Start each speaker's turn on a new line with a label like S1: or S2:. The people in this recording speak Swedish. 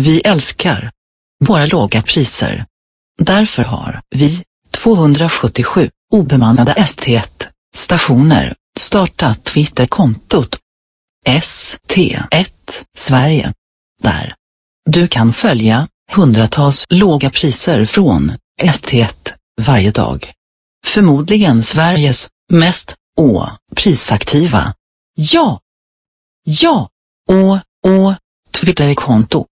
S1: Vi älskar våra låga priser. Därför har vi 277 obemannade ST1 stationer startat Twitterkontot ST1 Sverige. Där du kan följa hundratals låga priser från ST1 varje dag. Förmodligen Sveriges mest å prisaktiva.
S2: Ja! Ja! Å, å, Twitterkonto.